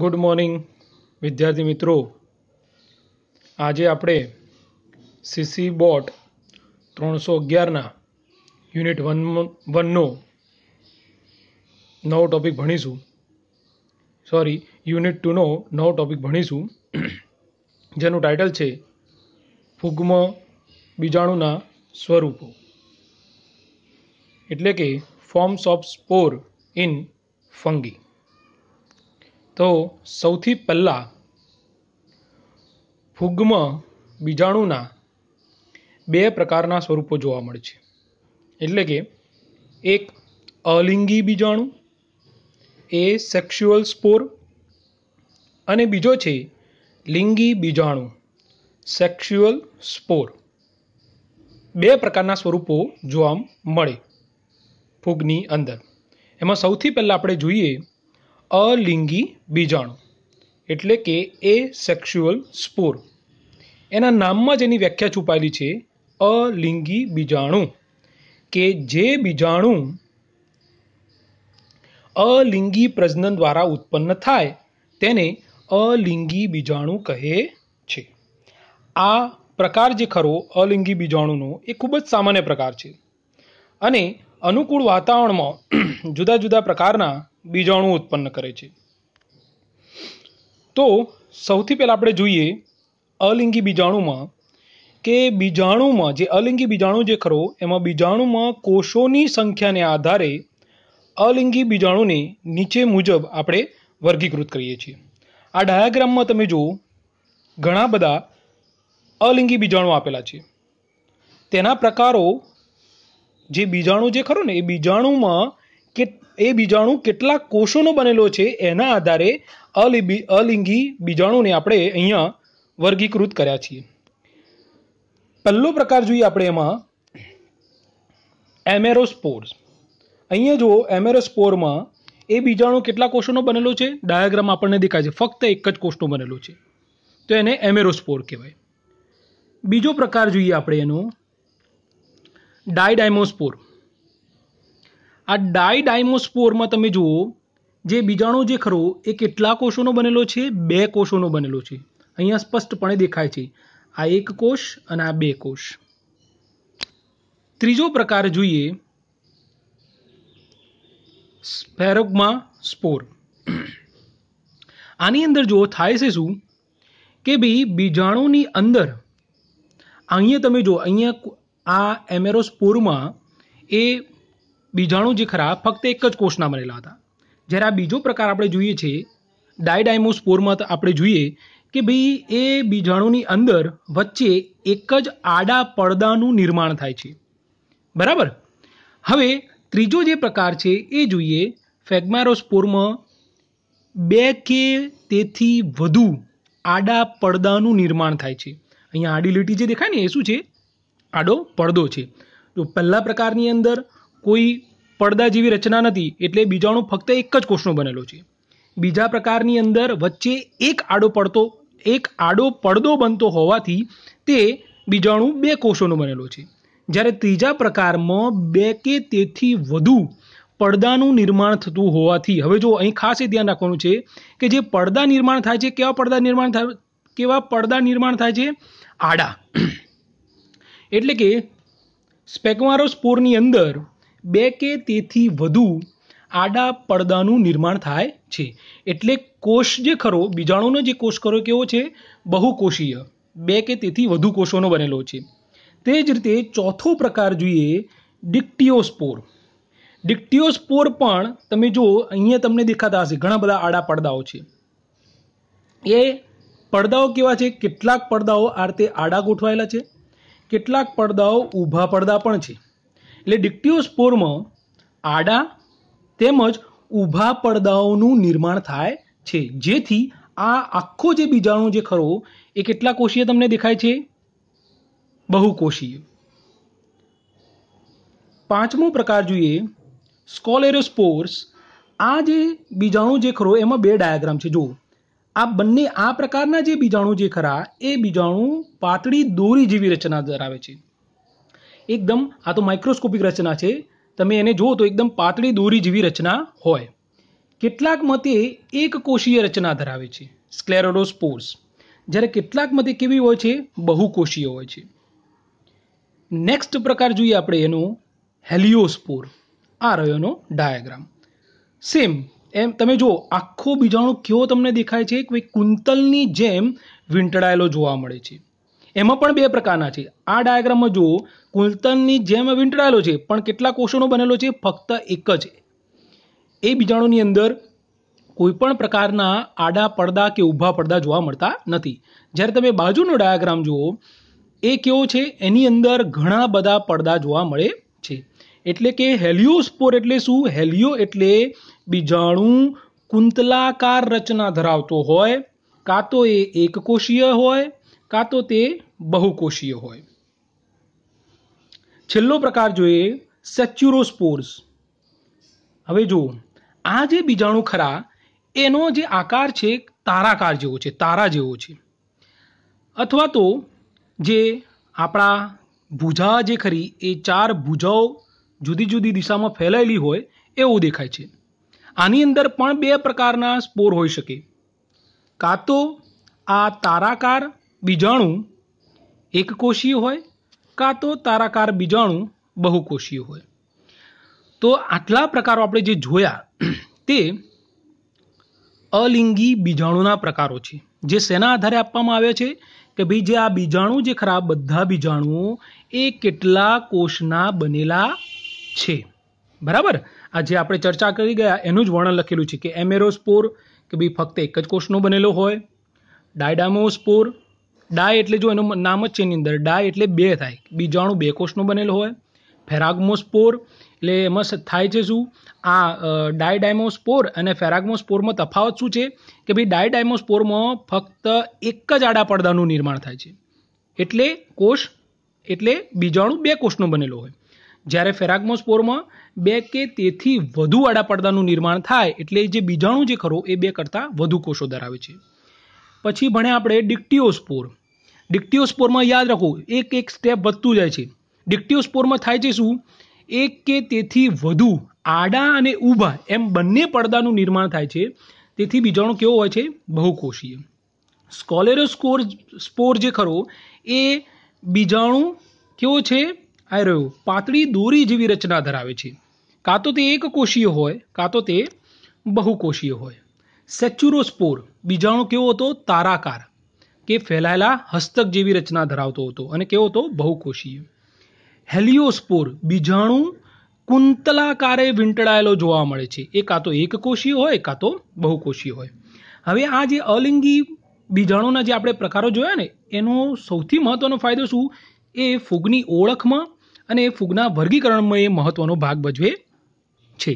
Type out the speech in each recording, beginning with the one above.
good morning વિદ્યાર્થી મિત્રો આજે આપણે સીસી બોટ ત્રણસો અગિયારના યુનિટ વન વનનો નવો ટૉપિક ભણીશું સોરી યુનિટ ટુનો નવો ટૉપિક ભણીશું જેનું ટાઇટલ છે ફૂગમ બીજાણુના સ્વરૂપો એટલે કે forms of spore in fungi તો સૌથી પહેલાં ફૂગમાં બીજાણુના બે પ્રકારના સ્વરૂપો જોવા મળે છે એટલે કે એક અલિંગી બીજાણુ એ સેક્સ્યુઅલ સ્પોર અને બીજો છે લિંગી બીજાણુ સેક્સ્યુઅલ સ્પોર બે પ્રકારના સ્વરૂપો જોવા મળે ફૂગની અંદર એમાં સૌથી પહેલાં આપણે જોઈએ અલિંગી બીજાણુ એટલે કે એ સેક્સ્યુઅલ સ્પોર એના નામમાં જ એની વ્યાખ્યા છુપાયેલી છે અલિંગી બીજાણુ કે જે બીજાણુ અલિંગી પ્રજનન દ્વારા ઉત્પન્ન થાય તેને અલિંગી બીજાણુ કહે છે આ પ્રકાર જે ખરો અલિંગી બીજાણુનો એ ખૂબ જ સામાન્ય પ્રકાર છે અને અનુકૂળ વાતાવરણમાં જુદા જુદા પ્રકારના બીજાણુ ઉત્પન્ન કરે છે તો સૌથી પહેલાં આપણે જોઈએ અલિંગી બીજાણુમાં કે બીજાણુમાં જે અલિંગી બીજાણુ જે ખરો એમાં બીજાણુમાં કોષોની સંખ્યાને આધારે અલિંગી બીજાણુને નીચે મુજબ આપણે વર્ગીકૃત કરીએ છીએ આ ડાયાગ્રામમાં તમે જુઓ ઘણા બધા અલિંગી બીજાણુ આપેલા છે તેના પ્રકારો જે બીજાણુ જે ખરો ને એ બીજાણુમાં કે એ બીજાણુ કેટલા કોષોનો બનેલો છે એના આધારે અલિબી અલિંગી બીજાણુને આપણે અહીંયા વર્ગીકૃત કર્યા છીએ પહેલો પ્રકાર જોઈએ આપણે એમાં એમેરોસ્પોર્સ અહીંયા જુઓ એમેરોસ્પોરમાં એ બીજાણુ કેટલા કોષોનો બનેલો છે ડાયાગ્રામ આપણને દેખાય છે ફક્ત એક જ કોષનો બનેલો છે તો એને એમેરોસ્પોર કહેવાય બીજો પ્રકાર જોઈએ આપણે એનો ડાયડાયમોસ્પોર આ ડાય ડાયમોસ્પોરમાં તમે જુઓ જે બીજાણુ જે ખરો એ કેટલા કોષોનો બનેલો છે બે કોષોનો બનેલો છે અહીંયા સ્પષ્ટપણે દેખાય છે આ એક કોષ અને આ બે કોષ ત્રીજો પ્રકાર જોઈએ સ્પેરોગમાં સ્પોર આની અંદર જો થાય છે શું કે ભાઈ બીજાણુની અંદર અહીંયા તમે જો અહીંયા આ એમેરોસ્પોરમાં એ બીજાણુ જે ખરા ફક્ત એક જ કોષના બનેલા હતા જ્યારે આ બીજો પ્રકાર આપણે જોઈએ છીએ ડાયડાયમોસ્પોરમાં આપણે જોઈએ કે ભાઈ એ બીજાણુની અંદર વચ્ચે એક જ આડા પડદાનું નિર્માણ થાય છે બરાબર હવે ત્રીજો જે પ્રકાર છે એ જોઈએ ફેગમારોસ્પોરમાં બે કે તેથી વધુ આડા પડદાનું નિર્માણ થાય છે અહીંયા આડી લીટી જે દેખાય ને એ શું છે આડો પડદો છે જો પહેલા પ્રકારની અંદર કોઈ પડદા જેવી રચના નથી એટલે બીજાણુ ફક્ત એક જ કોષનો બનેલો છે બીજા પ્રકારની અંદર વચ્ચે એક આડો પડતો એક આડો પડદો બનતો હોવાથી તે બીજાણુ બે કોષોનો બનેલો છે જ્યારે ત્રીજા પ્રકારમાં બે કે તેથી વધુ પડદાનું નિર્માણ થતું હોવાથી હવે જો અહીં ખાસ એ ધ્યાન રાખવાનું છે કે જે પડદા નિર્માણ થાય છે કેવા પડદા નિર્માણ થાય કેવા પડદા નિર્માણ થાય છે આડા એટલે કે સ્પેકમારો સ્પોરની અંદર બે કે તેથી વધુ આડા પડદાનું નિર્માણ થાય છે એટલે કોષ જે ખરો બીજાણુનો જે કોષ ખરો કેવો છે બહુકોષીય બે કે તેથી વધુ કોષોનો બનેલો છે તે જ રીતે ચોથો પ્રકાર જોઈએ ડિક્ટિયોસ્પોર ડિક્ટિયોસ્પોર પણ તમે જો અહીંયા તમને દેખાતા હશે ઘણા બધા આડા પડદાઓ છે એ પડદાઓ કેવા છે કેટલાક પડદાઓ આ રીતે આડા ગોઠવાયેલા છે કેટલાક પડદાઓ ઊભા પડદા પણ છે એટલે ડિક્ટિયોસ્પોરમાં આડા તેમજ ઊભા પડદાઓનું નિર્માણ થાય છે જેથી આ આખો જે બીજાણુ જે ખરો એ કેટલા કોષીય તમને દેખાય છે બહુકોષીય પાંચમો પ્રકાર જોઈએ સ્કોલેરોસ્પોર્સ આ જે બીજાણુ જે ખરો એમાં બે ડાયાગ્રામ છે જો આ બંને આ પ્રકારના જે બીજાણુ જે ખરા એ બીજાણુ પાતળી દોરી જેવી રચના ધરાવે છે એકદમ આ તો માઇક્રોસ્કોપિક રચના છે તમે એને જુઓ તો એકદમ પાતળી દોરી જેવી રચના હોય કેટલાક મતે એક કોષીય રચના ધરાવે છે સ્ક્લેરોડોસ્પોર્સ જ્યારે કેટલાક મતે કેવી હોય છે બહુકોષીય હોય છે નેક્સ્ટ પ્રકાર જોઈએ આપણે એનો હેલિયોસ્પોર આ રહ્યો એનો ડાયાગ્રામ સેમ એમ તમે જુઓ આખો બીજાણુ કેવો તમને દેખાય છે કોઈ કુંતલની જેમ વીંટળાયેલો જોવા મળે છે એમાં પણ બે પ્રકારના છે આ ડાયાગ્રામમાં જુઓ કુંતનની જેમ વીંટળાયેલો છે પણ કેટલા કોષોનો બનેલો છે ફક્ત એક જ એ બીજાણુની અંદર કોઈપણ પ્રકારના આડા પડદા કે ઊભા પડદા જોવા મળતા નથી જ્યારે તમે બાજુનો ડાયાગ્રામ જુઓ એ કેવો છે એની અંદર ઘણા બધા પડદા જોવા મળે છે એટલે કે હેલિયોસ્પોર એટલે શું હેલિયો એટલે બીજાણુ કુંતલાકાર રચના ધરાવતો હોય કાં તો એ એકકોષીય હોય કાં તો તે બહુકોષીય હોય છેલ્લો પ્રકાર જોઈએ સેચ્યુરોસ્પોર્સ હવે જુઓ આ જે બીજાણુ ખરા એનો જે આકાર છે તારાકાર જેવો છે તારા જેવો છે અથવા તો જે આપણા ભૂજા જે ખરી એ ચાર ભૂજાઓ જુદી જુદી દિશામાં ફેલાયેલી હોય એવું દેખાય છે આની અંદર પણ બે પ્રકારના સ્પોર હોઈ શકે કાં તો આ તારાકાર બીજાણુ એકકોષીય હોય કાં તો તારાકાર બીજાણુ બહુકોષીય હોય તો આટલા પ્રકારો આપણે જે જોયા તે અલિંગી બીજાણુના પ્રકારો છે જે શેના આધારે આપવામાં આવ્યા છે કે ભાઈ જે આ બીજાણુ જે ખરા બધા બીજાણુઓ એ કેટલા કોષના બનેલા છે બરાબર આ જે આપણે ચર્ચા કરી ગયા એનું જ વર્ણન લખેલું છે કે એમેરોસ્પોર કે ભાઈ ફક્ત એક જ કોષનો બનેલો હોય ડાયડામોસ્પોર ડાય એટલે જો એનું નામ જ છે એની અંદર ડાય એટલે બે થાય બીજાણું બે કોષનું બનેલું હોય ફેરાગમોસ્પોર એટલે એમાં થાય છે શું આ ડાય ડાયમોસ્પોર અને ફેરાગમોસ્પોરમાં તફાવત શું છે કે ભાઈ ડાય ડાયમોસ્પોરમાં ફક્ત એક જ આડા પડદાનું નિર્માણ થાય છે એટલે કોષ એટલે બીજાણું બે કોષનું બનેલું હોય જ્યારે ફેરાગમોસ્પોરમાં બે કે તેથી વધુ આડા પડદાનું નિર્માણ થાય એટલે જે બીજાણું જે ખરો એ બે કરતાં વધુ કોષો ધરાવે છે પછી ભણ્યા આપણે ડિક્ટિયોસ્પોર ડિક્ટિયોસ્પોરમાં યાદ રાખો એક એક સ્ટેપ વધતું જાય છે ડિક્ટિયોસ્પોરમાં થાય છે શું એક કે તેથી વધુ આડા અને ઊભા એમ બંને પડદાનું નિર્માણ થાય છે તેથી બીજાણુ કેવો હોય છે બહુકોષીય સ્કોલેરો સ્કોર સ્પોર જે ખરો એ બીજાણુ કેવો છે આ રહ્યો પાતળી દોરી જેવી રચના ધરાવે છે કાં તો તે એકકોષીય હોય કાં તો તે બહુકોષીય હોય સેચ્યુરોસ્પોર બીજાણુ કેવો હતો તારાકાર કે ફેલાયેલા હસ્તક જેવી રચના ધરાવતો હતો અને કેવો હતો બહુકોષીય હેલિયોસ્પોર બીજાણુ કુંતલાકારે વીંટળાયેલો જોવા મળે છે એ કાં તો એકકોષીય હોય કાં તો બહુકોષીય હોય હવે આ જે અલિંગી બીજાણુના જે આપણે પ્રકારો જોયા ને એનો સૌથી મહત્ત્વનો ફાયદો શું એ ફૂગની ઓળખમાં અને ફૂગના વર્ગીકરણમાં એ મહત્ત્વનો ભાગ ભજવે છે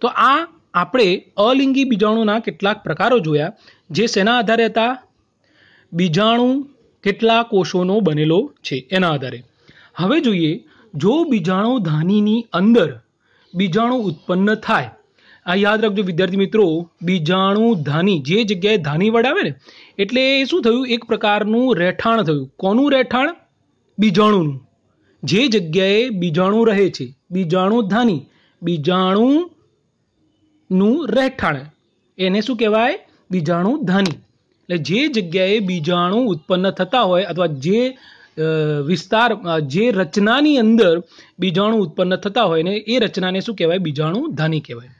તો આ આપણે અલિંગી બીજાણુના કેટલાક પ્રકારો જોયા જે શેના આધારે હતા બીજાણુ કેટલા કોષોનો બનેલો છે એના આધારે હવે જોઈએ જો બીજાણુ ધાનીની અંદર બીજાણુ ઉત્પન્ન થાય આ યાદ રાખજો વિદ્યાર્થી મિત્રો બીજાણુ ધાની જે જગ્યાએ ધાની વડાવે ને એટલે એ શું થયું એક પ્રકારનું રહેઠાણ થયું કોનું રહેઠાણ બીજાણુનું જે જગ્યાએ બીજાણુ રહે છે બીજાણુ ધાની બીજાણુનું રહેઠાણ એને શું કહેવાય બીજાણુ ધાની એટલે જે જગ્યાએ બીજાણુ ઉત્પન્ન થતા હોય અથવા જે વિસ્તાર જે રચનાની અંદર બીજાણુ ઉત્પન્ન થતા હોય ને એ રચનાને શું કહેવાય બીજાણુ ધાની કહેવાય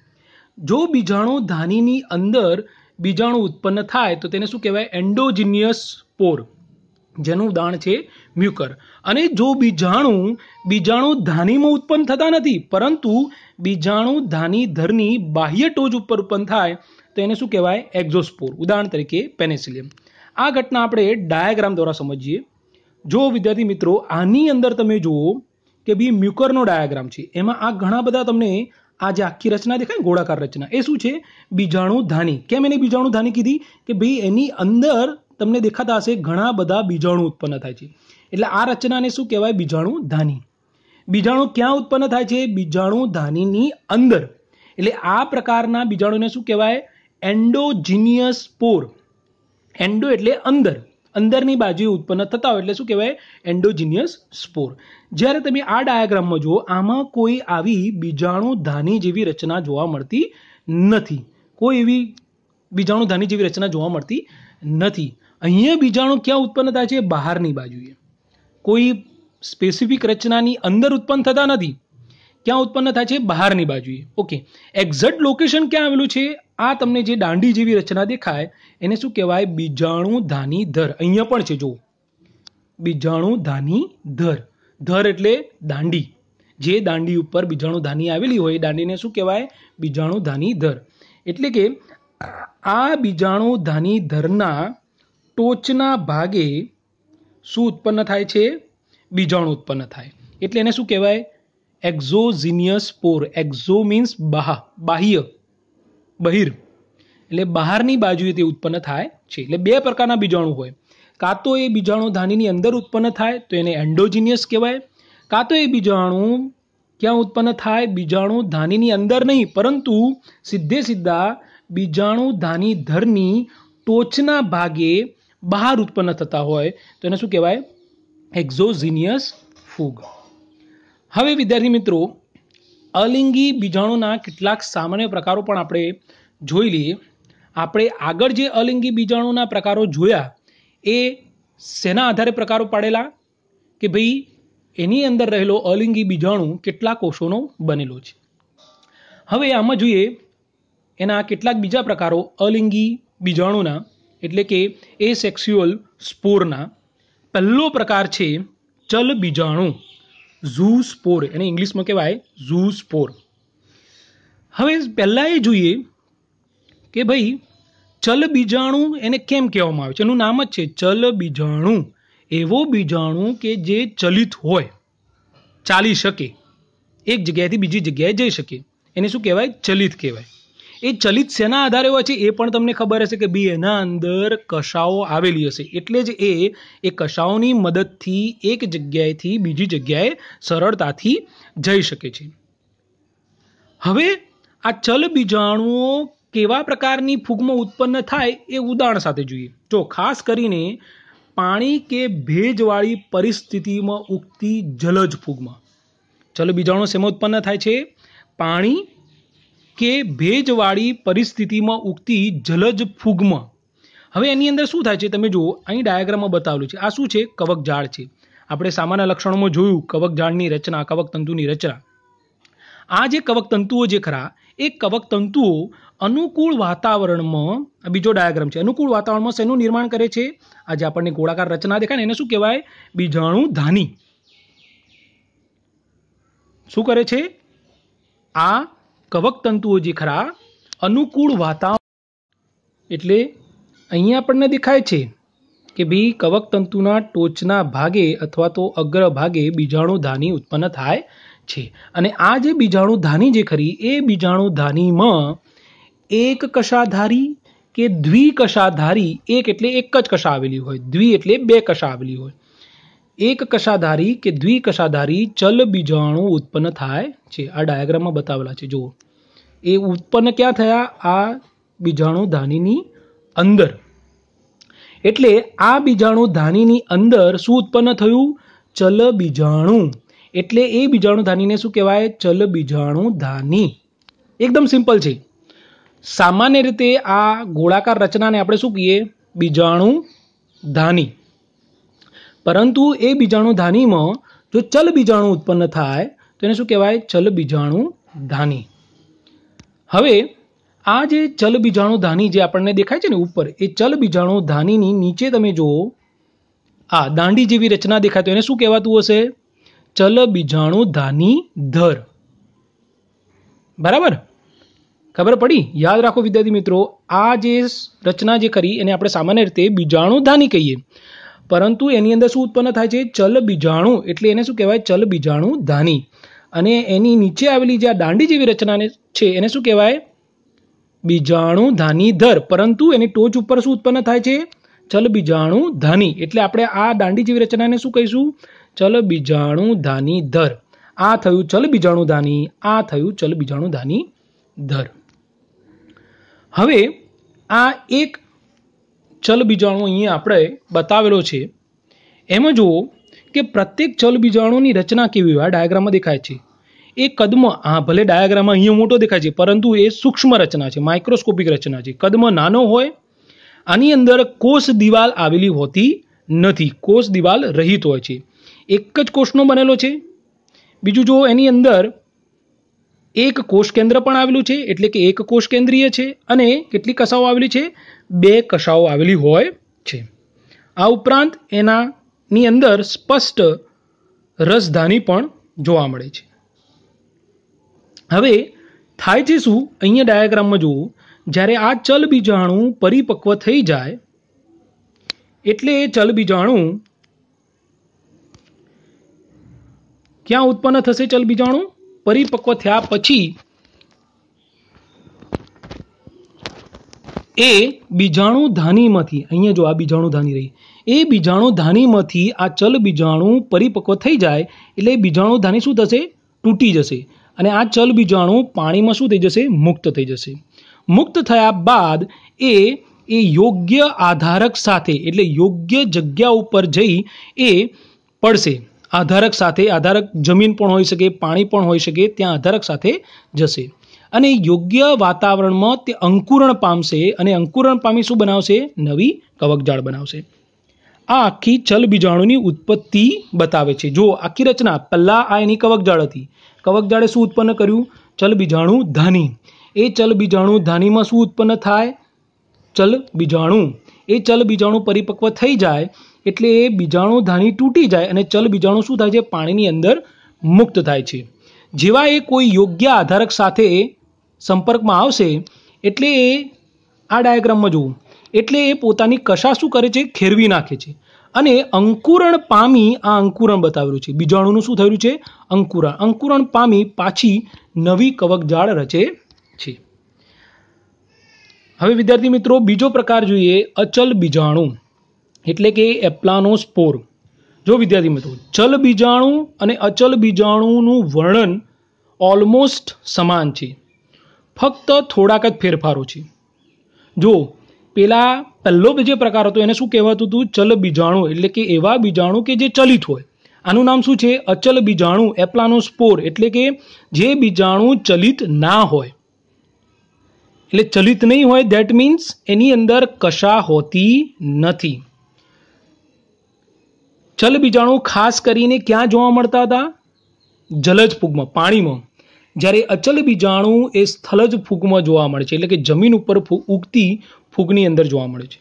જો બીજાણુ ધાનીની અંદર બીજાણુ ઉત્પન્ન થાય તો તેને શું કહેવાય એન્ડોજિનિયસ પોર જેનું દાણ છે મ્યુકર અને જો બીજાણુ બીજાણુ ધાનીમાં ઉત્પન્ન થતા નથી પરંતુ બીજાણુ ધાની ધરની બાહ્ય ટોચ ઉપર ઉત્પન્ન થાય તો એને શું કહેવાય એક્ઝોસ્પોર ઉદાહરણ તરીકે પેનેસિલિયમ આ ઘટના આપણે ડાયાગ્રામ દ્વારા સમજીએ જો વિદ્યાર્થી મિત્રો આની અંદર તમે જુઓ કે બી મ્યુકરનો ડાયાગ્રામ છે એમાં આ ઘણા બધા તમને આ જે આખી રચના દેખાય ગોળાકાર રચના એ શું છે બીજાણુ ધાની કેમ એને બીજાણુ ધાની કીધી કે ભાઈ એની અંદર તમને દેખાતા હશે ઘણા બધા બીજાણુ ઉત્પન્ન થાય છે એટલે આ રચનાને શું કહેવાય બીજાણુ ધાની બીજાણુ ક્યાં ઉત્પન્ન થાય છે બીજાણુ ધાનીની અંદર એટલે આ પ્રકારના બીજાણુને શું કહેવાય એન્ડોજીનિયસ સ્પોર એન્ડો એટલે અંદર અંદરની બાજુએ ઉત્પન્ન થતા હોય એટલે શું કહેવાય એન્ડોજીનિયસ સ્પોર જ્યારે તમે આ ડાયાગ્રામમાં જુઓ આમાં કોઈ આવી બીજાણુધાની જેવી રચના જોવા મળતી નથી કોઈ એવી બીજાણુધાની જેવી રચના જોવા મળતી નથી અહીંયા બીજાણુ ક્યાં ઉત્પન્ન થાય છે બહારની બાજુએ કોઈ સ્પેસિફિક રચનાની અંદર ઉત્પન્ન થતા નથી ક્યાં ઉત્પન્ન થાય છે બહારની બાજુએ ઓકે એક્ઝેક્ટ લોકેશન ક્યાં આવેલું છે આ તમને જે દાંડી જેવી રચના દેખાય એને શું કહેવાય બીજાણુ ધાની ધર અહીંયા પણ છે જો બીજાણુ ધાની ધર ધર એટલે દાંડી જે દાંડી ઉપર બીજાણુ ધાની આવેલી હોય એ દાંડીને શું કહેવાય બીજાણુ ધાની ધર એટલે કે આ બીજાણુ ધાની ધરના ટોચના ભાગે શું ઉત્પન્ન થાય છે બીજાણુ ઉત્પન્ન થાય એટલે એને શું કહેવાય એક્ઝોઝિનિયસ પોર એક્ઝો મીન્સ બહા બાહ્ય બહિર એટલે બહારની બાજુએ તે ઉત્પન્ન થાય છે એટલે બે પ્રકારના બીજાણુ હોય કાં તો એ બીજાણુ ધાનીની અંદર ઉત્પન્ન થાય તો એને એન્ડોજિનિયસ કહેવાય કાં તો એ બીજાણુ ક્યાં ઉત્પન્ન થાય બીજાણુ ધાનીની અંદર નહીં પરંતુ સીધે સીધા બીજાણુ ધાની ધરની ટોચના ભાગે બહાર ઉત્પન્ન થતા હોય તો એને શું કહેવાય એક્ઝોઝિનિયસ ફૂગ હવે વિદ્યાર્થી મિત્રો અલિંગી બીજાણુના કેટલાક સામાન્ય પ્રકારો પણ આપણે જોઈ લઈએ આપણે આગળ જે અલિંગી બીજાણુના પ્રકારો જોયા એ શેના આધારે પ્રકારો પાડેલા કે ભાઈ એની અંદર રહેલો અલિંગી બીજાણુ કેટલા કોષોનો બનેલો છે હવે આમાં જોઈએ એના કેટલાક બીજા પ્રકારો અલિંગી બીજાણુના એટલે કે એ સેક્સ્યુઅલ સ્પોરના પહેલો પ્રકાર છે ચલ બીજાણુ ઝૂ સ્પોર એને ઇંગ્લિશમાં કહેવાય ઝૂ સ્પોર હવે પહેલાં એ જોઈએ કે ભાઈ ચલ બીજાણું એને કેમ કહેવામાં આવે છે એનું નામ જ છે ચલ બીજાણુ એવો બીજાણુ કે જે ચલિત હોય ચાલી શકે એક જગ્યાએથી બીજી જગ્યાએ જઈ શકે એને શું કહેવાય ચલિત કહેવાય એ ચલિત સેના આધારે હોય છે એ પણ તમને ખબર હશે કે બી એના અંદર કશાઓ આવેલી હશે એટલે જ એ એ કશાઓની મદદથી એક જગ્યાએથી બીજી જગ્યાએ સરળતાથી જઈ શકે છે હવે આ ચલ બીજાણુઓ કેવા પ્રકારની ફૂગમાં ઉત્પન્ન થાય એ ઉદાહરણ સાથે જોઈએ જો ખાસ કરીને પાણી કે ભેજવાળી પરિસ્થિતિમાં ઉગતી જલજ ફૂગમાં ચલ બીજાણુ શેમાં ઉત્પન્ન થાય છે પાણી કે ભેજવાળી પરિસ્થિતિમાં ઉગતી જલજ ફૂગમાં હવે એની અંદર શું થાય છે તમે જુઓ અહીં ડાયાગ્રામમાં બતાવેલું છે આ શું છે કવક ઝાડ છે આપણે સામાન્ય લક્ષણોમાં જોયું કવક ઝાડની રચના કવક તંતુની રચના આ જે કવક તંતુઓ જે ખરા એ કવક તંતુઓ અનુકૂળ વાતાવરણમાં બીજો ડાયાગ્રામ છે અનુકૂળ વાતાવરણમાં શેનું નિર્માણ કરે છે આજે આપણને ગોળાકાર રચના દેખાય ને એને શું કહેવાય બીજાણુ ધાની શું કરે છે આ કવકતંતુઓ જે ખરા અનુકૂળ વાતાવરણ એટલે અહીંયા આપણને દેખાય છે કે ભાઈ કવકતંતુના ટોચના ભાગે અથવા તો અગ્ર ભાગે બીજાણુ ધાની ઉત્પન્ન થાય છે અને આ જે બીજાણુ ધાની જે ખરી એ બીજાણુ ધાનીમાં એક કશાધારી કે દ્વિ કશાધારી એક એટલે એક જ કશા આવેલી હોય દ્વિ એટલે બે કશા આવેલી હોય એક કશાધારી કે દ્વિકશાધારી ચલ બીજાણુ ઉત્પન્ન થાય છે આ ડાયાગ્રામમાં બતાવેલા છે જુઓ એ ઉત્પન્ન ક્યાં થયા આ બીજાણુ ધાનીની અંદર એટલે આ બીજાણુ ધાનીની અંદર શું ઉત્પન્ન થયું ચલ બીજાણુ એટલે એ બીજાણુ ધાનીને શું કહેવાય ચલ બીજાણુ ધાની એકદમ સિમ્પલ છે સામાન્ય રીતે આ ગોળાકાર રચનાને આપણે શું કહીએ બીજાણુ ધાની પરંતુ એ બીજાણુ ધાનીમાં જો ચલ બીજાણુ ઉત્પન્ન થાય તો એને શું કહેવાય ચલ બીજાણુ ધાની હવે આ જે ચલ બીજાણુ ધાની જે આપણને દેખાય છે ને ઉપર એ ચલ બીજાણુ ધાનીની નીચે તમે જુઓ આ દાંડી જેવી રચના દેખાય તો એને શું કહેવાતું હશે ચલ બીજાણુ ધાની ધર બરાબર ખબર પડી યાદ રાખો વિદ્યાર્થી મિત્રો આ જે રચના જે કરી એને આપણે સામાન્ય રીતે બીજાણુ ધાની કહીએ પરંતુ એની અંદર શું ઉત્પન્ન થાય છે ચલ બીજાણુ એટલે એને શું કહેવાય ચલ બીજાણુ ધાની અને એની નીચે આવેલી જે આ દાંડી જેવી રચનાને છે એને શું કહેવાય બીજાણુ ધાની ધર પરંતુ એની ટોચ ઉપર શું ઉત્પન્ન થાય છે ચલ બીજાણુ ધાની એટલે આપણે આ દાંડી જેવી રચનાને શું કહીશું ચલ બીજાણુ ધાની ધર આ થયું ચલ બીજાણુ ધાની આ થયું ચલ બીજાણુ ધાની ધર હવે આ એક ચલ બીજાણુ અહીંયા આપણે બતાવેલો છે એમાં જુઓ કે પ્રત્યેક ચલ બીજાણુની રચના કેવી હોય આ ડાયાગ્રામમાં દેખાય છે એ કદમાં હા ભલે ડાયાગ્રામમાં અહીંયા મોટો દેખાય છે પરંતુ એ સૂક્ષ્મ રચના છે માઇક્રોસ્કોપિક રચના છે કદમાં નાનો હોય આની અંદર કોષ દિવાલ આવેલી હોતી નથી કોષ દિવાલ રહિત હોય છે એક જ કોષનો બનેલો છે બીજું જુઓ એની અંદર એક કોષ કેન્દ્ર પણ આવેલું છે એટલે કે એક કોષ કેન્દ્રીય છે અને કેટલી કસાઓ આવેલી છે બે કશાઓ આવેલી હોય છે આ ઉપરાંત એનાની અંદર સ્પષ્ટ રસધાની પણ જોવા મળે છે હવે થાય છે શું અહીંયા ડાયાગ્રામમાં જુઓ જ્યારે આ ચલ બીજાણું પરિપક્વ થઈ જાય એટલે એ ચલ બીજાણું ક્યાં ઉત્પન્ન થશે ચલ બીજાણું પરિપક્વ થયા પછી એ બીજાણુ ધાનીમાંથી અહીંયા જો આ બીજાણુ ધાની રહી એ બીજાણુ ધાનીમાંથી આ ચલ બીજાણુ પરિપક્વ થઈ જાય એટલે બીજાણુ ધાની શું થશે તૂટી જશે અને આ ચલ બીજાણુ પાણીમાં શું થઈ જશે મુક્ત થઈ જશે મુક્ત થયા બાદ એ એ યોગ્ય આધારક સાથે એટલે યોગ્ય જગ્યા ઉપર જઈ એ પડશે આધારક સાથે આધારક જમીન પણ હોઈ શકે પાણી પણ હોઈ શકે ત્યાં આધારક સાથે જશે અને યોગ્ય વાતાવરણમાં તે અંકુરણ પામશે અને અંકુરણ પામી શું બનાવશે નવી કવકજાળ બનાવશે આ આખી ચલ બીજાણુની ઉત્પત્તિ બતાવે છે જો આખી રચના પહેલાં આ એની કવકજાળ હતી કવકજાળે શું ઉત્પન્ન કર્યું ચલ બીજાણુ ધાની એ ચલ બીજાણુ ધાનીમાં શું ઉત્પન્ન થાય ચલ બીજાણુ એ ચલ બીજાણુ પરિપક્વ થઈ જાય એટલે એ બીજાણુ ધાની તૂટી જાય અને ચલ બીજાણુ શું થાય છે પાણીની અંદર મુક્ત થાય છે જેવા એ કોઈ યોગ્ય આધારક સાથે સંપર્કમાં આવશે એટલે એ આ ડાયાગ્રામમાં જુઓ એટલે એ પોતાની કશા શું કરે છે ખેરવી નાખે છે અને અંકુરણ પામી આ અંકુરણ બતાવેલું છે બીજાણુનું શું થયું છે અંકુરણ અંકુરણ પામી પાછી નવી કવકજાળ રચે છે હવે વિદ્યાર્થી મિત્રો બીજો પ્રકાર જોઈએ અચલ બીજાણુ એટલે કે એપ્લાનોસ્પોર જો વિદ્યાર્થી મિત્રો ચલ બીજાણુ અને અચલ બીજાણુનું વર્ણન ઓલમોસ્ટ સમાન છે ફક્ત થોડાક જ ફેરફારો છે જો પેલા પહેલો જે પ્રકાર હતો એને શું કહેવાતું હતું ચલ બીજાણુ એટલે કે એવા બીજાણુ કે જે ચલિત હોય આનું નામ શું છે અચલ બીજાણુ સ્પોર એટલે કે જે બીજાણુ ચલિત ના હોય એટલે ચલિત નહીં હોય ધેટ મીન્સ એની અંદર કશા હોતી નથી ચલ બીજાણુ ખાસ કરીને ક્યાં જોવા મળતા હતા જલજ ફૂગમાં પાણીમાં જ્યારે અચલ બીજાણુ એ સ્થલજ ફૂગમાં જોવા મળે છે એટલે કે જમીન ઉપર ઉગતી ફૂગની અંદર જોવા મળે છે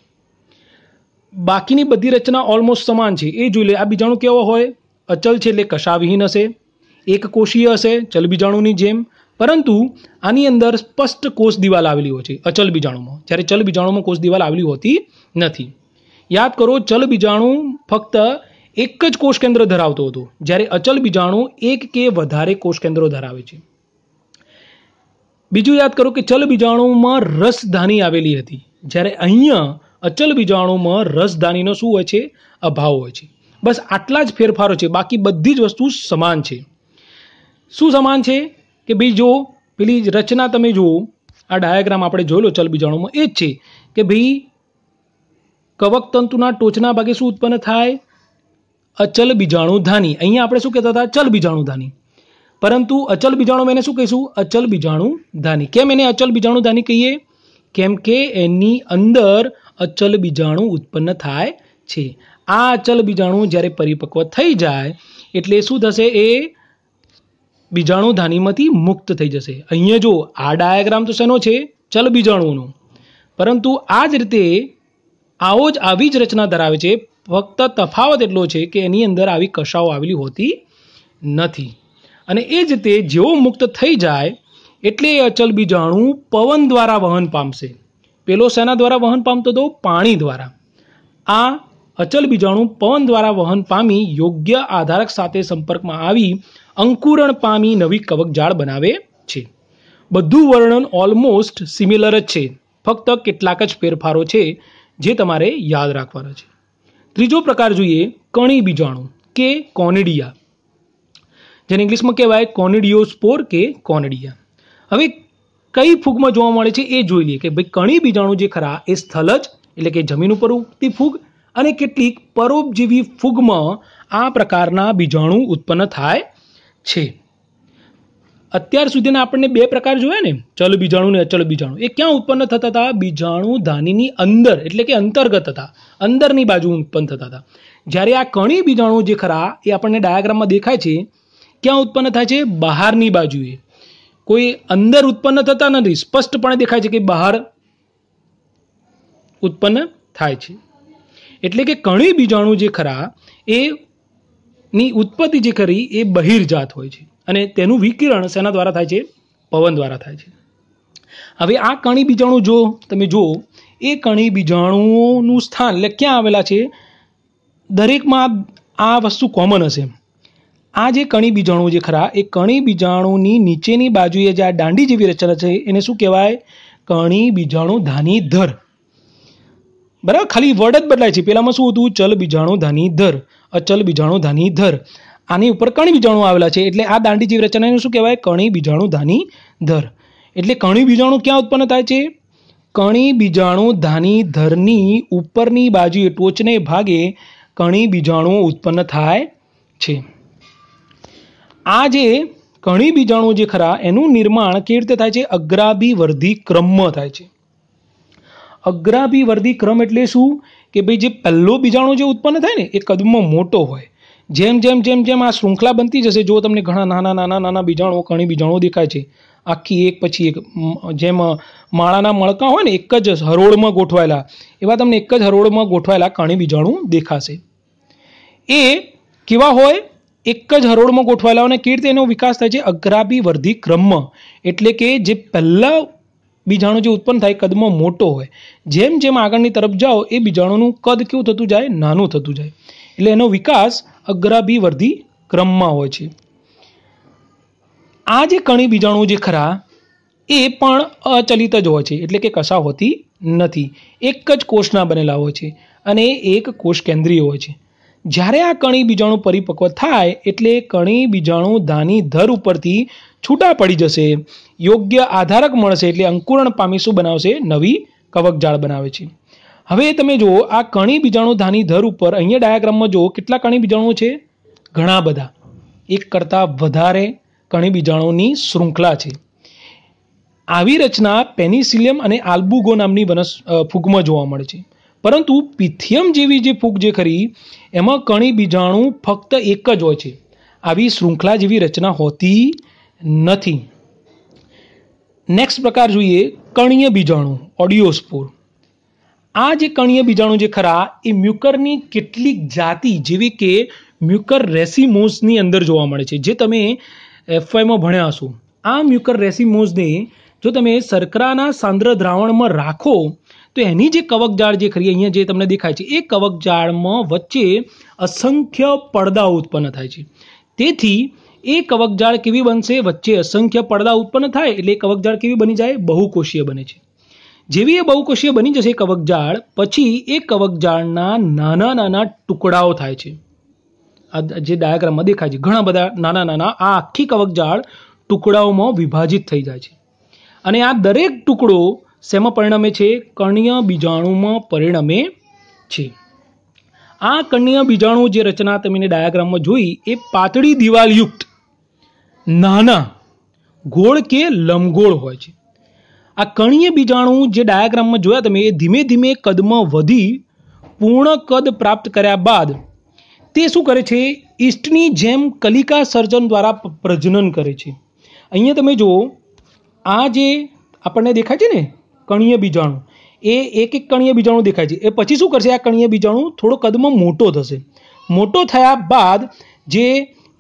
બાકીની બધી રચના ઓલમોસ્ટ સમાન છે એ જોઈ લે આ બીજાણુ કેવો હોય અચલ છે એટલે કશાવિહીન હશે એક કોષીય હશે ચલ બીજાણુની જેમ પરંતુ આની અંદર સ્પષ્ટ કોષ દિવાલ આવેલી હોય છે અચલ બીજાણુમાં જ્યારે ચલ બીજાણુમાં કોષ દિવાલ આવેલી હોતી નથી યાદ કરો ચલ બીજાણુ ફક્ત એક જ કોષ કેન્દ્ર ધરાવતો હતો જ્યારે અચલ બીજાણુ એક કે વધારે કોષ કેન્દ્રો ધરાવે છે બીજું યાદ કરો કે ચલ બીજાણુમાં રસધાની આવેલી હતી જ્યારે અહીંયા અચલ બીજાણુમાં રસધાનીનો શું હોય છે અભાવ હોય છે બસ આટલા જ ફેરફારો છે બાકી બધી જ વસ્તુ સમાન છે શું સમાન છે કે ભાઈ જો પેલી રચના તમે જુઓ આ ડાયાગ્રામ આપણે જોઈ લો ચલ બીજાણુમાં એ જ છે કે ભાઈ કવકતંતુના ટોચના ભાગે શું ઉત્પન્ન થાય અચલ બીજાણુ ધાની અહીંયા આપણે શું કહેતા હતા ચલ બીજાણુ ધાની પરંતુ અચલ બીજાણુમાં એને શું કહીશું અચલ બીજાણુ ધાની કેમ એને અચલ બીજાણુ ધાની કહીએ કેમ કે એની અંદર અચલ બીજાણુ ઉત્પન્ન થાય છે આ અચલ બીજાણુ જ્યારે પરિપક્વ થઈ જાય એટલે શું થશે એ બીજાણુ ધાનીમાંથી મુક્ત થઈ જશે અહીંયા જો આ ડાયાગ્રામ તો શેનો છે ચલ બીજાણુઓનો પરંતુ આ જ રીતે આવો જ આવી જ રચના ધરાવે છે ફક્ત તફાવત એટલો છે કે એની અંદર આવી કશાઓ આવેલી હોતી નથી અને એ જ તે જેવો મુક્ત થઈ જાય એટલે એ અચલ બીજાણું પવન દ્વારા વહન પામશે પેલો સેના દ્વારા વહન પામતો હતો પાણી દ્વારા આ અચલ બીજાણુ પવન દ્વારા વહન પામી યોગ્ય આધારક સાથે સંપર્કમાં આવી અંકુરણ પામી નવી કવકજાળ બનાવે છે બધું વર્ણન ઓલમોસ્ટ સિમિલર જ છે ફક્ત કેટલાક જ ફેરફારો છે જે તમારે યાદ રાખવાના છે ત્રીજો પ્રકાર જોઈએ કણી બીજાણુ કે કોનેડિયા જેને ઇંગ્લિશમાં કહેવાય સ્પોર કે કોનિડિયા હવે કઈ ફૂગમાં જોવા મળે છે એ જોઈ લઈએ કે ભાઈ કણી બીજાણુ જે ખરા એ જ એટલે કે જમીન ઉપર ઉગતી ફૂગ અને કેટલીક પરોપજીવી ફૂગમાં આ પ્રકારના બીજાણુ ઉત્પન્ન થાય છે અત્યાર સુધીના આપણને બે પ્રકાર જોયા ને ચલ બીજાણુ ને અચલ બીજાણુ એ ક્યાં ઉત્પન્ન થતા હતા બીજાણુ ધાનીની અંદર એટલે કે અંતર્ગત હતા અંદરની બાજુ ઉત્પન્ન થતા હતા જ્યારે આ કણી બીજાણુ જે ખરા એ આપણને ડાયાગ્રામમાં દેખાય છે ક્યાં ઉત્પન્ન થાય છે બહારની બાજુએ કોઈ અંદર ઉત્પન્ન થતા નથી સ્પષ્ટપણે દેખાય છે કે બહાર ઉત્પન્ન થાય છે એટલે કે કણી બીજાણુ જે ખરા એ ની ઉત્પત્તિ જે ખરી એ બહિર્જાત હોય છે અને તેનું વિકિરણ શેના દ્વારા થાય છે પવન દ્વારા થાય છે હવે આ કણી બીજાણુ જો તમે જુઓ એ કણી બીજાણુઓનું સ્થાન એટલે ક્યાં આવેલા છે દરેકમાં આ વસ્તુ કોમન હશે આ જે કણી બીજાણુ જે ખરા એ કણી બીજાણુની નીચેની બાજુએ જે આ દાંડી જેવી રચના છે એને શું કહેવાય કણી બીજાણુ ધાની ધર બરાબર ખાલી વર્ડ જ બદલાય છે પહેલામાં શું હતું ચલ બીજાણુ ધાની ધર અચલ બીજાણુ ધાની ધર આની ઉપર કણી બીજાણુ આવેલા છે એટલે આ દાંડી જેવી રચના એને શું કહેવાય કણી બીજાણુ ધાની ધર એટલે કણી બીજાણુ ક્યાં ઉત્પન્ન થાય છે કણી બીજાણુ ધાની ધરની ઉપરની બાજુએ ટોચને ભાગે કણી બીજાણુ ઉત્પન્ન થાય છે આ જે કણી બીજાણુઓ જે ખરા એનું નિર્માણ કેવી રીતે થાય છે અગ્રાભિવર્ધી ક્રમમાં થાય છે અગ્રાભિવર્ધી ક્રમ એટલે શું કે ભાઈ જે પહેલો બીજાણુ જે ઉત્પન્ન થાય ને એ કદમાં મોટો હોય જેમ જેમ જેમ જેમ આ શૃંખલા બનતી જશે જો તમને ઘણા નાના નાના નાના બીજાણુઓ કણી બીજાણુઓ દેખાય છે આખી એક પછી એક જેમ માળાના મણકા હોય ને એક જ હરોળમાં ગોઠવાયેલા એવા તમને એક જ હરોળમાં ગોઠવાયેલા કણી બીજાણુ દેખાશે એ કેવા હોય એક જ હરોળમાં ગોઠવાયેલા અને કેવી રીતે એનો વિકાસ થાય છે અગ્રાભી વર્ધી ક્રમ એટલે કે જે પહેલાં બીજાણુ જે ઉત્પન્ન થાય કદમાં મોટો હોય જેમ જેમ આગળની તરફ જાઓ એ બીજાણુનું કદ કેવું થતું જાય નાનું થતું જાય એટલે એનો વિકાસ અગ્રાભી વર્ધી ક્રમમાં હોય છે આ જે કણી બીજાણુ જે ખરા એ પણ અચલિત જ હોય છે એટલે કે કશા હોતી નથી એક જ કોષના બનેલા હોય છે અને એ એક કોષ કેન્દ્રીય હોય છે જ્યારે આ કણી બીજાણું પરિપક્વ થાય એટલે કણી બીજાણુ ધાની ધર ઉપરથી છૂટા પડી જશે યોગ્ય આધારક મળશે એટલે અંકુરણ પામી શું બનાવશે નવી કવકજાળ બનાવે છે હવે તમે જુઓ આ કણી બીજાણુ ધાની ધર ઉપર અહીંયા ડાયાગ્રામમાં જુઓ કેટલા કણી બીજાણુઓ છે ઘણા બધા એક કરતાં વધારે કણી બીજાણુની શૃંખલા છે આવી રચના પેનિસિલિયમ અને આલ્બુગો નામની વનસ ફૂગમાં જોવા મળે છે પરંતુ પિથિયમ જેવી જે ફૂગ જે ખરી એમાં કણી બીજાણુ ફક્ત એક જ હોય છે આવી શૃંખલા જેવી રચના હોતી નથી નેક્સ્ટ પ્રકાર જોઈએ કણીય બીજાણુ ઓડિયોસ્પોર આ જે કણીય બીજાણુ જે ખરા એ મ્યુકરની કેટલીક જાતિ જેવી કે મ્યુકર રેસિમોસની અંદર જોવા મળે છે જે તમે એફવાયમાં ભણ્યા હશો આ મ્યુકર રેસિમોસને જો તમે શર્કરાના સાંદ્ર દ્રાવણમાં રાખો તો એની જે કવકજાળ જે ખરી અહીંયા જે તમને દેખાય છે એ કવકજાળમાં વચ્ચે અસંખ્ય પડદા ઉત્પન્ન થાય છે તેથી એ કવકજાળ કેવી બનશે વચ્ચે અસંખ્ય પડદા ઉત્પન્ન થાય એટલે કવકજાળ કેવી બની જાય બહુકોષીય બને છે જેવી એ બહુકોષીય બની જશે કવકજાળ પછી એ કવકજાળના નાના નાના ટુકડાઓ થાય છે આ જે ડાયાગ્રામમાં દેખાય છે ઘણા બધા નાના નાના આ આખી કવકજાળ ટુકડાઓમાં વિભાજિત થઈ જાય છે અને આ દરેક ટુકડો શેમાં પરિણમે છે કણ્ય બીજાણુમાં પરિણમે છે આ કણ્ય બીજાણુ જે રચના તમે ડાયાગ્રામમાં જોઈ એ પાતળી દિવાલયુક્ત નાના ગોળ કે લંબગોળ હોય છે આ કણીય બીજાણુ જે ડાયાગ્રામમાં જોયા તમે એ ધીમે ધીમે કદમાં વધી પૂર્ણ કદ પ્રાપ્ત કર્યા બાદ તે શું કરે છે ઈસ્ટની જેમ કલિકા સર્જન દ્વારા પ્રજનન કરે છે અહીંયા તમે જુઓ આ જે આપણને દેખાય છે ને કણીય બીજાણુ એ એક એક કણીય બીજાણુ દેખાય છે એ પછી શું કરશે આ કણીય બીજાણુ થોડો કદમાં મોટો થશે મોટો થયા બાદ જે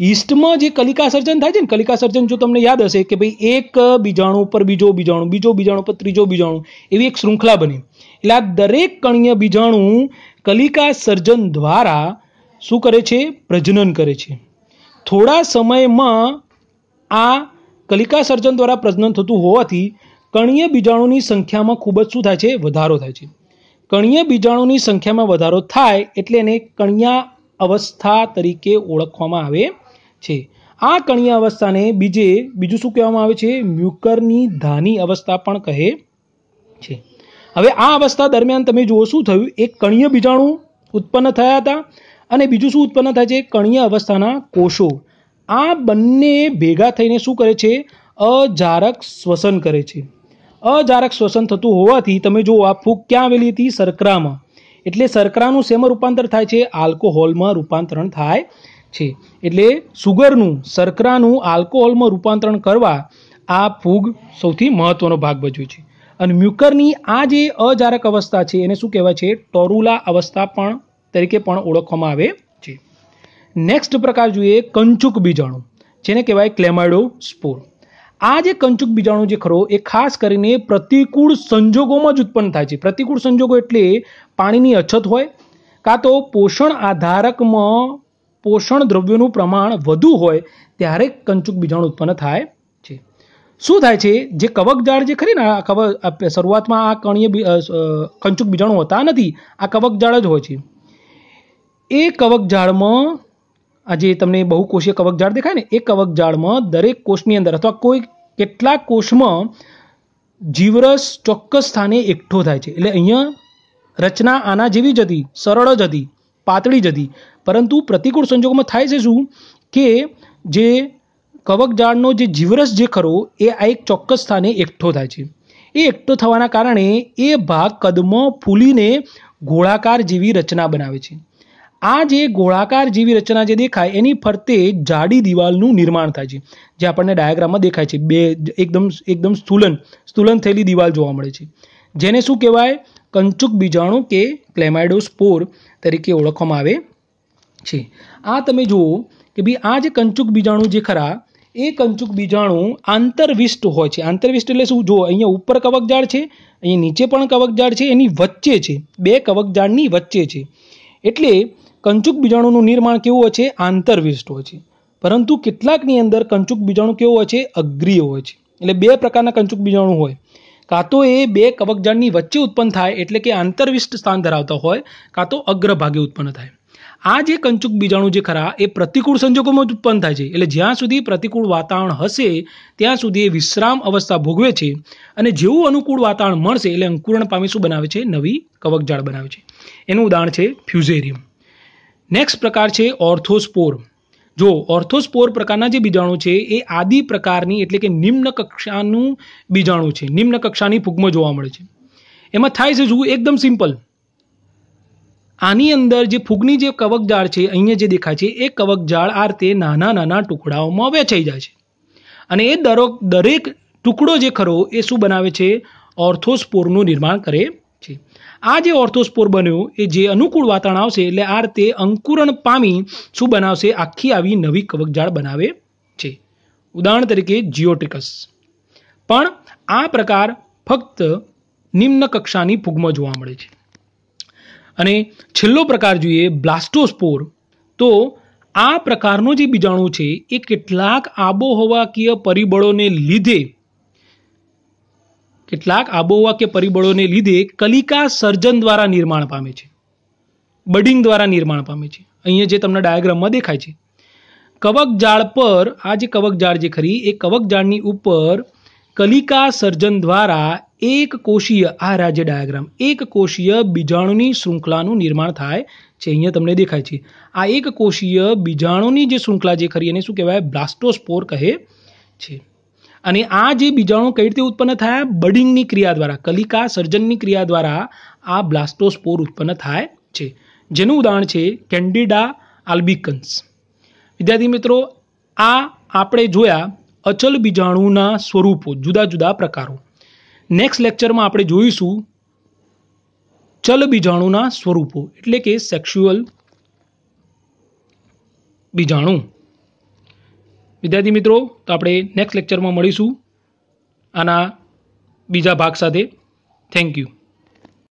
ઈસ્ટમાં જે કલિકા સર્જન થાય છે ને કલિકા સર્જન જો તમને યાદ હશે કે ભાઈ એક બીજાણુ પર બીજો બીજાણુ બીજો બીજાણુ ઉપર ત્રીજો બીજાણુ એવી એક શૃંખલા બની એટલે આ દરેક કણીય બીજાણુ કલિકા સર્જન દ્વારા શું કરે છે પ્રજનન કરે છે થોડા સમયમાં આ કલિકા સર્જન દ્વારા પ્રજનન થતું હોવાથી કણીય બીજાણુની સંખ્યામાં ખૂબ જ શું થાય છે વધારો થાય છે કણીય બીજાણુની સંખ્યામાં વધારો થાય એટલે એને કણિયા અવસ્થા તરીકે ઓળખવામાં આવે છે આ કણિયા અવસ્થાને બીજે બીજું શું કહેવામાં આવે છે મ્યુકરની ધાની અવસ્થા પણ કહે છે હવે આ અવસ્થા દરમિયાન તમે જુઓ શું થયું એક કણીય બીજાણુ ઉત્પન્ન થયા હતા અને બીજું શું ઉત્પન્ન થાય છે કણીય અવસ્થાના કોષો આ બંને ભેગા થઈને શું કરે છે અજારક શ્વસન કરે છે અજારક શ્વસન થતું હોવાથી તમે જુઓ આ ફૂગ ક્યાં આવેલી હતી સરકરામાં એટલે સરકરાનું શેમાં રૂપાંતર થાય છે આલ્કોહોલમાં રૂપાંતરણ થાય છે એટલે સુગરનું સરકરાનું આલ્કોહોલમાં રૂપાંતરણ કરવા આ ફૂગ સૌથી મહત્ત્વનો ભાગ ભજવે છે અને મ્યુકરની આ જે અજારક અવસ્થા છે એને શું કહેવાય છે ટોરુલા અવસ્થા પણ તરીકે પણ ઓળખવામાં આવે છે નેક્સ્ટ પ્રકાર જોઈએ કંચુક બીજાણુ જેને કહેવાય ક્લેમાઇડો સ્પોર આ જે કંચુક બીજાણુ જે ખરો એ ખાસ કરીને પ્રતિકૂળ સંજોગોમાં જ ઉત્પન્ન થાય છે પ્રતિકૂળ સંજોગો એટલે પાણીની અછત હોય કાં તો પોષણ આધારકમાં પોષણ દ્રવ્યોનું પ્રમાણ વધુ હોય ત્યારે કંચુક બીજાણુ ઉત્પન્ન થાય છે શું થાય છે જે કવક ઝાડ જે ખરી ને આ કવક શરૂઆતમાં આ કણીય કંચુક બીજાણુ હોતા નથી આ કવક ઝાડ જ હોય છે એ કવક ઝાડમાં આ જે તમને બહુકોષીય કવક જાળ દેખાય ને એ કવક જાળમાં દરેક કોષની અંદર અથવા કોઈ કેટલાક કોષમાં જીવરસ ચોક્કસ સ્થાને એકઠો થાય છે એટલે અહીંયા રચના આના જેવી જ હતી સરળ જ હતી પાતળી જ હતી પરંતુ પ્રતિકૂળ સંજોગોમાં થાય છે શું કે જે કવક જાળનો જે જીવરસ જે ખરો એ આ એક ચોક્કસ સ્થાને એકઠો થાય છે એ એકઠો થવાના કારણે એ ભાગ કદમાં ફૂલીને ગોળાકાર જેવી રચના બનાવે છે આ જે ગોળાકાર જેવી રચના જે દેખાય એની ફરતે જાડી દિવાલનું નિર્માણ થાય છે જે આપણને ડાયાગ્રામમાં દેખાય છે બે એકદમ એકદમ સ્થુલન સ્થુલન થયેલી દિવાલ જોવા મળે છે જેને શું કહેવાય કંચુક બીજાણુ કે ક્લેમાઇડોસ્પોર તરીકે ઓળખવામાં આવે છે આ તમે જુઓ કે ભાઈ આ જે કંચુક બીજાણુ જે ખરા એ કંચુક બીજાણુ આંતરવિષ્ટ હોય છે આંતરવિષ્ટ એટલે શું જુઓ અહીંયા ઉપર કવકજાળ છે અહીંયા નીચે પણ કવકજાળ છે એની વચ્ચે છે બે કવકજાળની વચ્ચે છે એટલે કંચુક બીજાણુનું નિર્માણ કેવું હોય છે આંતરવિષ્ટ હોય છે પરંતુ કેટલાકની અંદર કંચુક બીજાણુ કેવું હોય છે અગ્રીય હોય છે એટલે બે પ્રકારના કંચુક બીજાણુ હોય કાં તો એ બે કવકજાળની વચ્ચે ઉત્પન્ન થાય એટલે કે આંતરવિષ્ટ સ્થાન ધરાવતા હોય કાં તો અગ્રભાગે ઉત્પન્ન થાય આ જે કંચુક બીજાણુ જે ખરા એ પ્રતિકૂળ સંજોગોમાં જ ઉત્પન્ન થાય છે એટલે જ્યાં સુધી પ્રતિકૂળ વાતાવરણ હશે ત્યાં સુધી એ વિશ્રામ અવસ્થા ભોગવે છે અને જેવું અનુકૂળ વાતાવરણ મળશે એટલે અંકુરણ પામી શું બનાવે છે નવી કવકજાળ બનાવે છે એનું ઉદાહરણ છે ફ્યુઝેરિયમ નેક્સ્ટ પ્રકાર છે ઓર્થોસ્પોર જો ઓર્થોસ્પોર પ્રકારના જે બીજાણુ છે એ આદિ પ્રકારની એટલે કે નિમ્ન કક્ષાનું બીજાણુ છે નિમ્ન કક્ષાની ફૂગમ જોવા મળે છે એમાં થાય છે જુઓ એકદમ સિમ્પલ આની અંદર જે ફૂગની જે કવકજાળ છે અહીંયા જે દેખાય છે એ કવકજાળ આ રીતે નાના નાના ટુકડાઓમાં વેચાઈ જાય છે અને એ દરો દરેક ટુકડો જે ખરો એ શું બનાવે છે ઓર્થોસ્પોરનું નિર્માણ કરે આ જે ઓર્થોસ્પોર બન્યો એ જે અનુકૂળ વાતાવરણ આવશે એટલે આ રીતે અંકુરણ પામી શું બનાવશે આખી આવી નવી કવકજાળ બનાવે છે ઉદાહરણ તરીકે જીઓટ્રિકસ પણ આ પ્રકાર ફક્ત નિમ્ન કક્ષાની ફૂગમાં જોવા મળે છે અને છેલ્લો પ્રકાર જોઈએ બ્લાસ્ટોસ્પોર તો આ પ્રકારનો જે બીજાણુ છે એ કેટલાક આબોહવાકીય પરિબળોને લીધે કેટલાક આબોહવા કે પરિબળોને લીધે કલિકા સર્જન દ્વારા નિર્માણ પામે છે બડિંગ દ્વારા નિર્માણ પામે છે અહીંયા જે તમને ડાયાગ્રામમાં દેખાય છે કવક જાળ પર આ જે કવક જાળ જે ખરી એ કવક જાળની ઉપર કલિકા સર્જન દ્વારા એક કોષીય આ રાજ્ય ડાયાગ્રામ એક કોષીય બીજાણુની શૃંખલાનું નિર્માણ થાય છે અહીંયા તમને દેખાય છે આ એક કોષીય બીજાણુની જે શૃંખલા જે ખરી એને શું કહેવાય બ્લાસ્ટોસ્પોર કહે છે અને આ જે બીજાણુ કઈ રીતે ઉત્પન્ન થયા બડિંગની ક્રિયા દ્વારા કલિકા સર્જનની ક્રિયા દ્વારા આ બ્લાસ્ટોસ્પોર ઉત્પન્ન થાય છે જેનું ઉદાહરણ છે કેન્ડિડા આલ્બિકન્સ વિદ્યાર્થી મિત્રો આ આપણે જોયા અચલ બીજાણુના સ્વરૂપો જુદા જુદા પ્રકારો નેક્સ્ટ લેક્ચરમાં આપણે જોઈશું ચલ બીજાણુના સ્વરૂપો એટલે કે સેક્સ્યુઅલ બીજાણુ વિદ્યાર્થી મિત્રો તો આપણે નેક્સ્ટ લેક્ચરમાં મળીશું આના બીજા ભાગ સાથે થેન્ક યુ